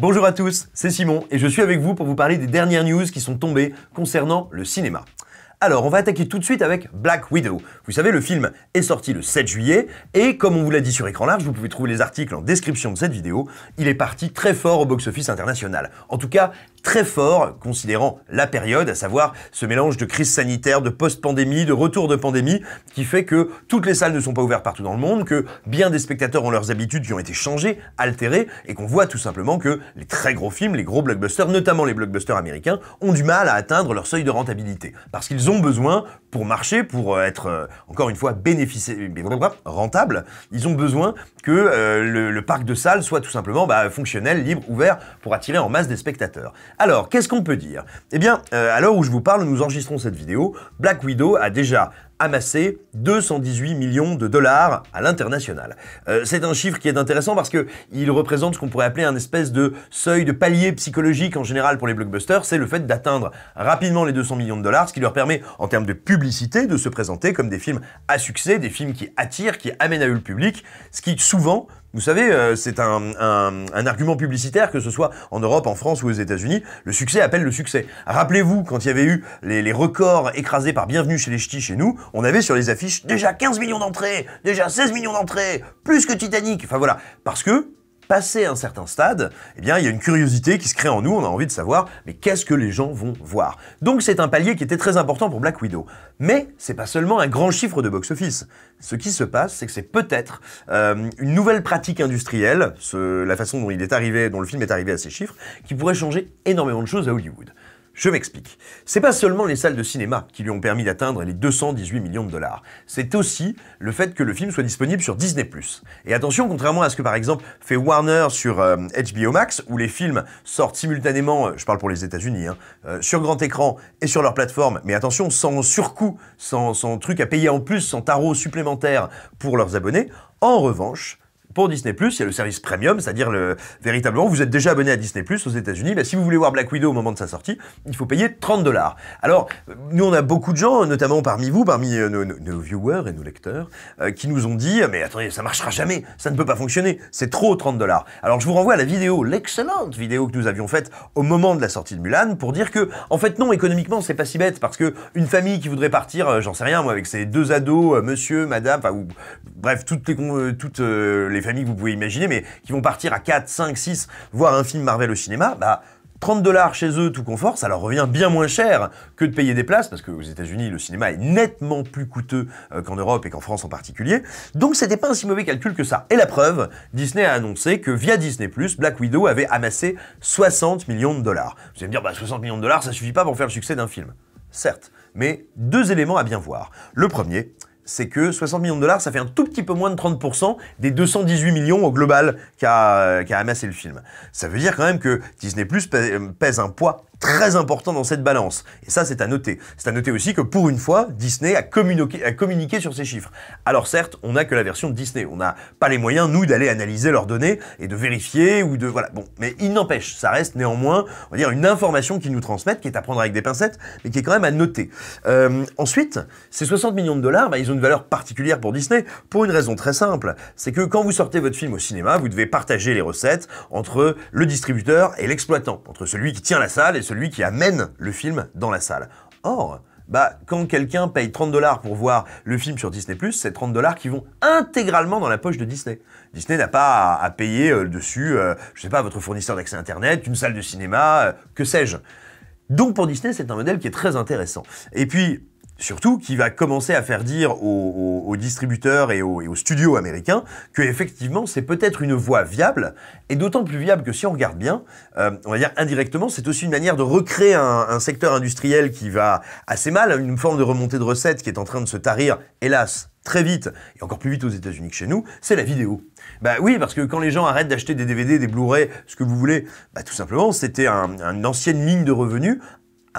Bonjour à tous, c'est Simon et je suis avec vous pour vous parler des dernières news qui sont tombées concernant le cinéma. Alors, on va attaquer tout de suite avec Black Widow. Vous savez, le film est sorti le 7 juillet, et comme on vous l'a dit sur écran large, vous pouvez trouver les articles en description de cette vidéo, il est parti très fort au box-office international. En tout cas, très fort, considérant la période, à savoir ce mélange de crise sanitaire, de post-pandémie, de retour de pandémie, qui fait que toutes les salles ne sont pas ouvertes partout dans le monde, que bien des spectateurs ont leurs habitudes qui ont été changées, altérées, et qu'on voit tout simplement que les très gros films, les gros blockbusters, notamment les blockbusters américains, ont du mal à atteindre leur seuil de rentabilité, parce qu'ils ont besoin pour marcher, pour euh, être, euh, encore une fois, bénéficier, rentable, ils ont besoin que euh, le, parc de salles soit tout simplement bah, fonctionnel, libre, ouvert, pour attirer en masse des spectateurs. Alors, qu'est-ce qu'on peut dire Eh bien, à l'heure où je vous parle, nous enregistrons cette vidéo, Black Widow a déjà amassé 218 millions de dollars à l'international. Euh, c'est un chiffre qui est intéressant parce que il représente ce qu'on pourrait appeler un espèce de seuil de palier psychologique en général pour les blockbusters, c'est le fait d'atteindre rapidement les 200 millions de dollars, ce qui leur permet en termes de publicité de se présenter comme des films à succès, des films qui attirent, qui amènent à eux le public, ce qui souvent vous savez, euh, c'est un, argument publicitaire, que ce soit en Europe, en France ou aux États-Unis, le succès appelle le succès. Rappelez-vous, quand il y avait eu les, les, records écrasés par Bienvenue chez les Ch'tis chez nous, on avait sur les affiches déjà 15 millions d'entrées, déjà 16 millions d'entrées, plus que Titanic. Enfin voilà, parce que Passé un certain stade, eh bien, il y a une curiosité qui se crée en nous, on a envie de savoir, mais qu'est-ce que les gens vont voir Donc c'est un palier qui était très important pour Black Widow. Mais c'est pas seulement un grand chiffre de box-office. Ce qui se passe, c'est que c'est peut-être euh, une nouvelle pratique industrielle, la façon dont il est arrivé, dont le film est arrivé à ces chiffres, qui pourrait changer énormément de choses à Hollywood. Je m'explique. C'est pas seulement les salles de cinéma qui lui ont permis d'atteindre les 218 millions de dollars. C'est aussi le fait que le film soit disponible sur Disney+. Et attention, contrairement à ce que par exemple fait Warner sur HBO euh, Max, où les films sortent simultanément, euh, je parle pour les États-Unis, hein, euh, sur grand écran et sur leur plateforme, mais attention, sans surcoût, sans, sans truc à payer en plus, sans tarot supplémentaire pour leurs abonnés. En revanche, pour Disney+, il y a le service premium, c'est-à-dire le véritablement, vous êtes déjà abonné à Disney+, Plus aux États-Unis, mais si vous voulez voir Black Widow au moment de sa sortie, il faut payer 30 dollars. Alors, nous, on a beaucoup de gens, notamment parmi vous, parmi euh, nos, viewers et nos lecteurs, euh, qui nous ont dit, mais attendez, ça marchera jamais, ça ne peut pas fonctionner, c'est trop 30 dollars. Alors, je vous renvoie à la vidéo, l'excellente vidéo que nous avions faite au moment de la sortie de Mulan, pour dire que, en fait, non, économiquement, c'est pas si bête, parce que une famille qui voudrait partir, euh, j'en sais rien, moi, avec ses deux ados, monsieur, madame, enfin, bref, toutes les, toutes les familles que vous pouvez imaginer, mais qui vont partir à 4, 5, 6, voir un film Marvel au cinéma, bah 30 dollars chez eux, tout confort, ça leur revient bien moins cher que de payer des places, parce qu'aux États-Unis, le cinéma est nettement plus coûteux euh, qu'en Europe et qu'en France en particulier. Donc, c'était pas un si mauvais calcul que ça. Et la preuve, Disney a annoncé que via Disney, Black Widow avait amassé 60 millions de dollars. Vous allez me dire, bah, 60 millions de dollars, ça suffit pas pour faire le succès d'un film. Certes, mais deux éléments à bien voir. Le premier, c'est que 60 millions de dollars, ça fait un tout petit peu moins de 30% des 218 millions au global qu'a amassé le film. Ça veut dire quand même que Disney Plus euh, pèse un poids très important dans cette balance. Et ça, c'est à noter. C'est à noter aussi que pour une fois, Disney a communiqué, a communiqué sur ces chiffres. Alors certes, on n'a que la version de Disney. On n'a pas les moyens, nous, d'aller analyser leurs données et de vérifier ou de... Voilà, bon. Mais il n'empêche, ça reste néanmoins, on dire, une information qu'ils nous transmettent, qui est à prendre avec des pincettes, mais qui est quand même à noter. Euh, ensuite, ces 60 millions de dollars, bah, ils ont une valeur particulière pour Disney, pour une raison très simple. C'est que quand vous sortez votre film au cinéma, vous devez partager les recettes entre le distributeur et l'exploitant, entre celui qui tient la salle et celui qui amène le film dans la salle. Or, bah, quand quelqu'un paye 30 dollars pour voir le film sur Disney+, c'est 30 dollars qui vont intégralement dans la poche de Disney. Disney n'a pas à, payer euh, dessus, euh, je sais pas, votre fournisseur d'accès Internet, une salle de cinéma, euh, que sais-je. Donc pour Disney, c'est un modèle qui est très intéressant. Et puis, surtout qui va commencer à faire dire aux, distributeurs et aux, studios américains que effectivement c'est peut-être une voie viable et d'autant plus viable que si on regarde bien, euh, on va dire indirectement, c'est aussi une manière de recréer un, secteur industriel qui va assez mal, une forme de remontée de recettes qui est en train de se tarir, hélas très vite, et encore plus vite aux États-Unis que chez nous, c'est la vidéo. Bah oui, parce que quand les gens arrêtent d'acheter des DVD, des Blu-ray, ce que vous voulez, bah tout simplement, c'était une ancienne ligne de revenus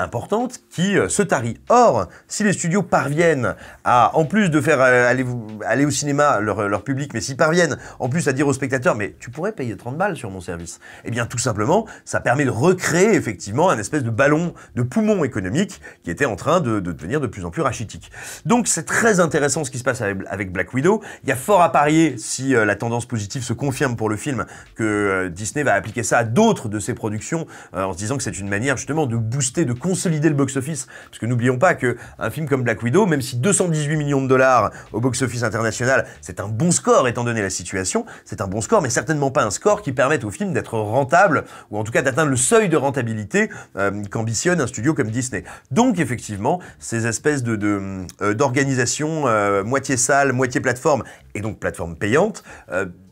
importante qui euh, se tarit. Or, si les studios parviennent à, en plus de faire euh, aller, aller au cinéma euh, leur, public, mais s'ils parviennent en plus à dire aux spectateurs, mais tu pourrais payer 30 balles sur mon service, eh bien tout simplement, ça permet de recréer effectivement un espèce de ballon, de poumon économique qui était en train de, devenir de plus en plus rachitique. Donc c'est très intéressant ce qui se passe avec, Black Widow. Il y a fort à parier, si la tendance positive se confirme pour le film, que Disney va appliquer ça à d'autres de ses productions, en se disant que c'est une manière justement de booster, de consolider le box-office. Parce que n'oublions pas qu'un film comme Black Widow, même si 218 millions de dollars au box-office international, c'est un bon score étant donné la situation, c'est un bon score, mais certainement pas un score qui permette au film d'être rentable, ou en tout cas d'atteindre le seuil de rentabilité euh, qu'ambitionne un studio comme Disney. Donc effectivement, ces espèces de, euh, d'organisations, euh, moitié salle, moitié plateforme, et donc plateforme payante,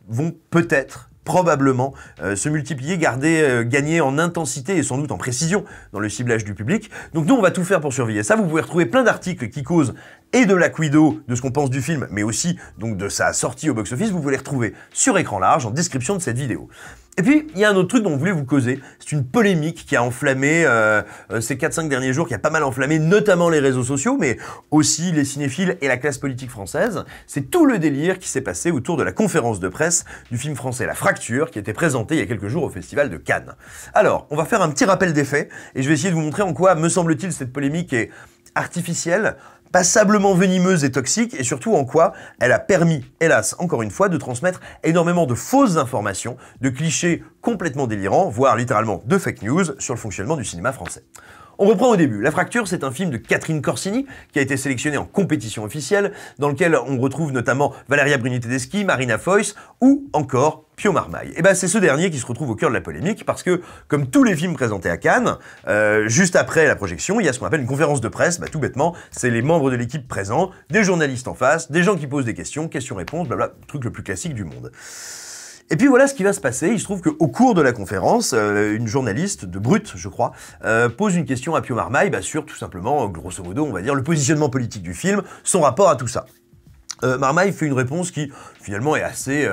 vont peut-être probablement euh, se multiplier, garder, euh, gagner en intensité et sans doute en précision dans le ciblage du public. Donc nous, on va tout faire pour surveiller ça. Vous pouvez retrouver plein d'articles qui causent et de la cuido de ce qu'on pense du film, mais aussi donc de sa sortie au box-office, vous pouvez les retrouver sur écran large en description de cette vidéo. Et puis, il y a un autre truc dont je voulais vous causer, c'est une polémique qui a enflammé euh, euh, ces 4-5 derniers jours, qui a pas mal enflammé notamment les réseaux sociaux, mais aussi les cinéphiles et la classe politique française. C'est tout le délire qui s'est passé autour de la conférence de presse du film français La Fracture, qui était présenté il y a quelques jours au Festival de Cannes. Alors, on va faire un petit rappel des faits, et je vais essayer de vous montrer en quoi, me semble-t-il, cette polémique est artificielle, passablement venimeuse et toxique, et surtout en quoi elle a permis, hélas, encore une fois, de transmettre énormément de fausses informations, de clichés complètement délirants, voire littéralement de fake news sur le fonctionnement du cinéma français. On reprend au début. La Fracture, c'est un film de Catherine Corsini qui a été sélectionné en compétition officielle, dans lequel on retrouve notamment Valeria Bruni Marina Foïs ou encore Pio Marmaille. Et eh ben c'est ce dernier qui se retrouve au cœur de la polémique parce que, comme tous les films présentés à Cannes, euh, juste après la projection, il y a ce qu'on appelle une conférence de presse. Bah, tout bêtement, c'est les membres de l'équipe présents, des journalistes en face, des gens qui posent des questions, questions-réponses, blabla, truc le plus classique du monde. Et puis voilà ce qui va se passer. Il se trouve qu'au cours de la conférence, euh, une journaliste de Brut, je crois, euh, pose une question à Pio Marmaille bah, sur tout simplement, grosso modo, on va dire, le positionnement politique du film, son rapport à tout ça. Euh, Marmaille fait une réponse qui finalement est assez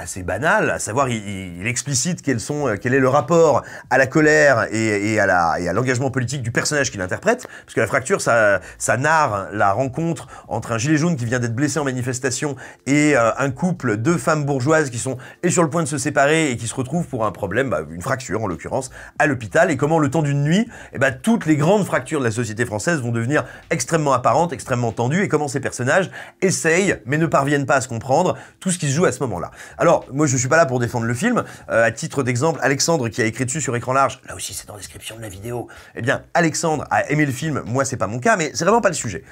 assez banal, à savoir il, explicite quels sont, euh, quel est le rapport à la colère et, et à l'engagement politique du personnage qu'il interprète, parce que la fracture, ça, ça narre la rencontre entre un gilet jaune qui vient d'être blessé en manifestation et euh, un couple, de femmes bourgeoises qui sont et sur le point de se séparer et qui se retrouvent pour un problème, bah, une fracture en l'occurrence, à l'hôpital, et comment le temps d'une nuit, et eh bah, toutes les grandes fractures de la société française vont devenir extrêmement apparentes, extrêmement tendues, et comment ces personnages essayent, mais ne parviennent pas à se comprendre, tout ce qui se joue à ce moment-là. Alors alors, moi, je suis pas là pour défendre le film. Euh, à titre d'exemple, Alexandre qui a écrit dessus sur écran large, là aussi c'est dans la description de la vidéo. Eh bien, Alexandre a aimé le film. Moi, c'est pas mon cas, mais c'est vraiment pas le sujet.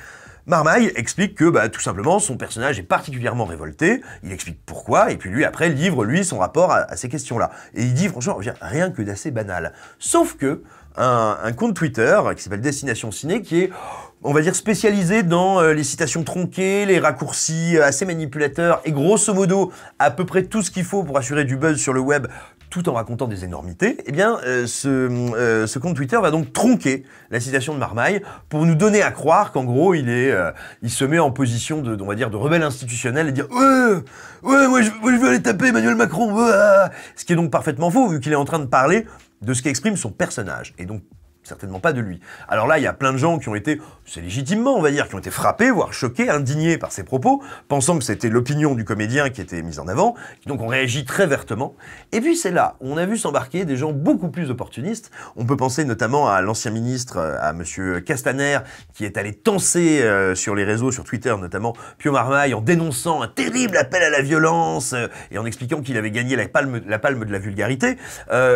Marmaille explique que bah, tout simplement son personnage est particulièrement révolté, il explique pourquoi, et puis lui après livre lui son rapport à, à ces questions-là. Et il dit franchement rien que d'assez banal. Sauf que un, compte Twitter qui s'appelle Destination Ciné, qui est, on va dire, spécialisé dans euh, les citations tronquées, les raccourcis euh, assez manipulateurs, et grosso modo, à peu près tout ce qu'il faut pour assurer du buzz sur le web tout en racontant des énormités, et eh bien, euh, ce, compte Twitter va donc tronquer la citation de Marmaille pour nous donner à croire qu'en gros, il se met en position de, on va dire, de rebelle institutionnel et dire ouais, ouais, je, veux aller taper Emmanuel Macron, ce qui est donc parfaitement faux vu qu'il est en train de parler de ce qu'exprime son personnage. Et donc, certainement pas de lui. Alors là, il y a plein de gens qui ont été, c'est légitimement on va dire, qui ont été frappés, voire choqués, indignés par ces propos, pensant que c'était l'opinion du comédien qui était mise en avant, donc on réagit très vertement. Et puis c'est là, on a vu s'embarquer des gens beaucoup plus opportunistes. On peut penser notamment à l'ancien ministre, euh, à M. Castaner, qui est allé tenser euh, sur les réseaux, sur Twitter notamment, Pio Marmaille, en dénonçant un terrible appel à la violence, euh, et en expliquant qu'il avait gagné la palme, la palme de la vulgarité.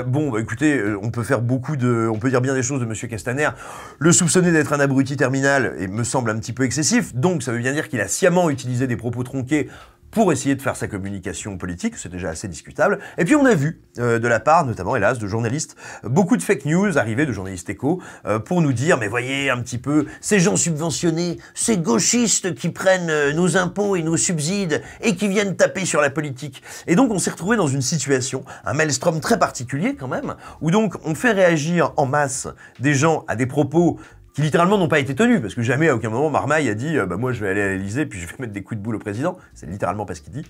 bon, bah, écoutez, on peut faire beaucoup de... on peut dire bien des choses de M. Castaner, le soupçonner d'être un abruti terminal et me semble un petit peu excessif, donc ça veut bien dire qu'il a sciemment utilisé des propos tronqués pour essayer de faire sa communication politique, c'est déjà assez discutable. Et puis on a vu, euh, de la part notamment, hélas, de journalistes, beaucoup de fake news arriver de journalistes échos euh, pour nous dire, mais voyez un petit peu, ces gens subventionnés, ces gauchistes qui prennent euh, nos impôts et nos subsides et qui viennent taper sur la politique. Et donc on s'est retrouvé dans une situation, un maelstrom très particulier quand même, où donc on fait réagir en masse des gens à des propos qui littéralement n'ont pas été tenus, parce que jamais à aucun moment Marmaille a dit euh, bah, moi je vais aller à l'Elysée puis je vais mettre des coups de boule au président. C'est littéralement pas ce qu'il dit.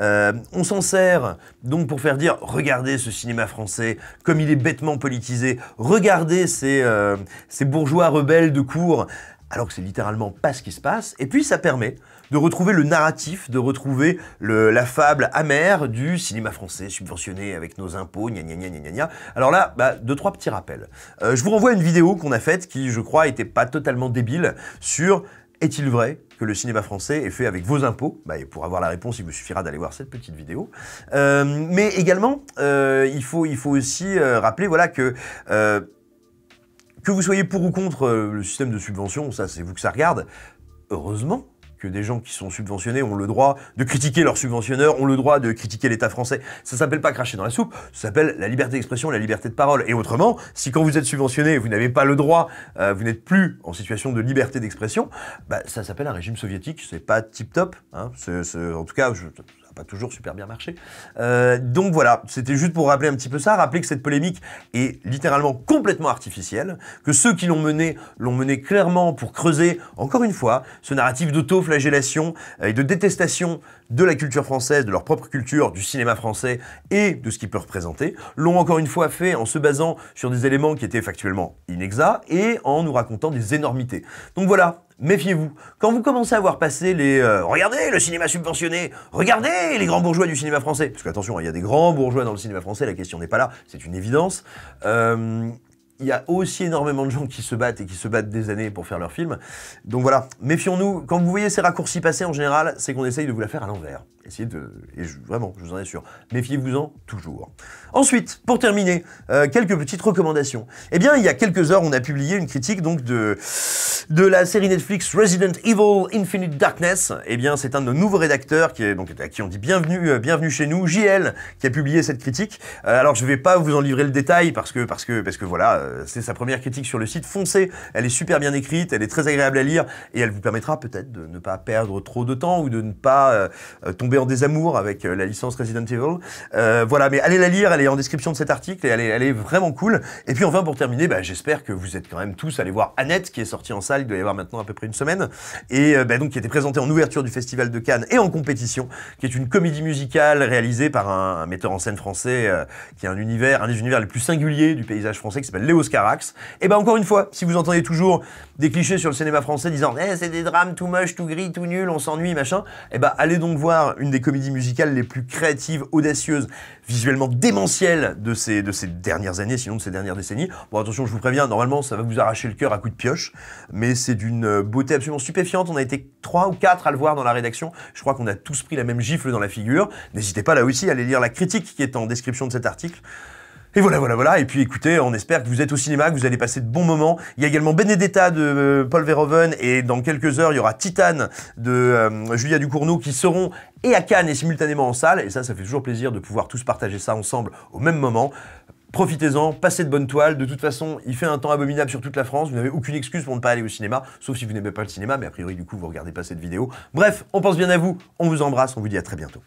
Euh, on s'en sert donc pour faire dire regardez ce cinéma français, comme il est bêtement politisé, regardez ces, euh, ces bourgeois rebelles de cour alors que c'est littéralement pas ce qui se passe. Et puis ça permet de retrouver le narratif, de retrouver le, la fable amère du cinéma français subventionné avec nos impôts, gna gna gna gna gna. Alors là, bah, deux trois petits rappels. Euh, je vous renvoie à une vidéo qu'on a faite qui, je crois, était pas totalement débile sur est-il vrai que le cinéma français est fait avec vos impôts bah, Et pour avoir la réponse, il vous suffira d'aller voir cette petite vidéo. Euh, mais également, euh, il, faut, il faut aussi rappeler voilà, que que vous soyez pour ou contre euh, le système de subvention, ça c'est vous que ça regarde. Heureusement que des gens qui sont subventionnés ont le droit de critiquer leurs subventionneurs, ont le droit de critiquer l'État français. Ça s'appelle pas cracher dans la soupe, ça s'appelle la liberté d'expression, la liberté de parole. Et autrement, si quand vous êtes subventionné, vous n'avez pas le droit, euh, vous n'êtes plus en situation de liberté d'expression, bah, ça s'appelle un régime soviétique, c'est pas tip top. Hein. en tout cas, je, toujours super bien marché. Euh, donc voilà, c'était juste pour rappeler un petit peu ça, rappeler que cette polémique est littéralement complètement artificielle, que ceux qui l'ont menée l'ont menée clairement pour creuser, encore une fois, ce narratif d'auto-flagellation euh, et de détestation de la culture française, de leur propre culture, du cinéma français et de ce qui peut représenter, l'ont encore une fois fait en se basant sur des éléments qui étaient factuellement inexacts et en nous racontant des énormités. Donc voilà, méfiez-vous. Quand vous commencez à voir passer les euh, regardez le cinéma subventionné, regardez les grands bourgeois du cinéma français, parce qu'attention, hein, il y a des grands bourgeois dans le cinéma français, la question n'est pas là, c'est une évidence. Euh, il y a aussi énormément de gens qui se battent et qui se battent des années pour faire leur films. Donc voilà, méfions-nous. Quand vous voyez ces raccourcis passer en général, c'est qu'on essaye de vous la faire à l'envers essayez de... Et vraiment, je vous en assure, méfiez-vous-en toujours. Ensuite, pour terminer, euh, quelques petites recommandations. Eh bien, il y a quelques heures, on a publié une critique donc de, de la série Netflix Resident Evil Infinite Darkness. Eh bien, c'est un de nos nouveaux rédacteurs qui est, donc, à qui on dit bienvenue, euh, bienvenue chez nous, JL, qui a publié cette critique. Euh, alors, je ne vais pas vous en livrer le détail parce que, parce que, parce que voilà, c'est sa première critique sur le site. Foncez, elle est super bien écrite, elle est très agréable à lire et elle vous permettra peut-être de ne pas perdre trop de temps ou de ne pas tomber en des amours avec euh, la licence Resident Evil. Euh, voilà, mais allez la lire, elle est en description de cet article et elle est, elle est vraiment cool. Et puis enfin, pour terminer, bah, j'espère que vous êtes quand même tous allés voir Annette qui est sortie en salle, il doit y avoir maintenant à peu près une semaine, et euh, bah, donc qui était présentée en ouverture du Festival de Cannes et en compétition, qui est une comédie musicale réalisée par un, metteur en scène français qui a un univers, un des univers les plus singuliers du paysage français qui s'appelle Léo Scarax. Et ben encore une fois, si vous entendez toujours des clichés sur le cinéma français disant eh, c'est des drames tout moche, tout gris, tout nul, on s'ennuie, machin, et eh ben bah, allez donc voir une des comédies musicales les plus créatives, audacieuses, visuellement démentielles de ces, de ces dernières années, sinon de ces dernières décennies. Bon, attention, je vous préviens, normalement, ça va vous arracher le cœur à coups de pioche, mais c'est d'une euh, beauté absolument stupéfiante. On a été trois ou quatre à le voir dans la rédaction. Je crois qu'on a tous pris la même gifle dans la figure. N'hésitez pas là aussi à aller lire la critique qui est en description de cet article. Et voilà, voilà, voilà. Et puis écoutez, on espère que vous êtes au cinéma, que vous allez passer de bons moments. Il y a également Benedetta de euh, Paul Verhoeven et dans quelques heures, il y aura Titan de euh, Julia Ducournau qui seront et à Cannes et simultanément en salle. Et ça, ça fait toujours plaisir de pouvoir tous partager ça ensemble au même moment. Profitez-en, passez de bonnes toiles. De toute façon, il fait un temps abominable sur toute la France. Vous n'avez aucune excuse pour ne pas aller au cinéma, sauf si vous n'aimez pas le cinéma, mais a priori, du coup, vous regardez pas cette vidéo. Bref, on pense bien à vous, on vous embrasse, on vous dit à très bientôt.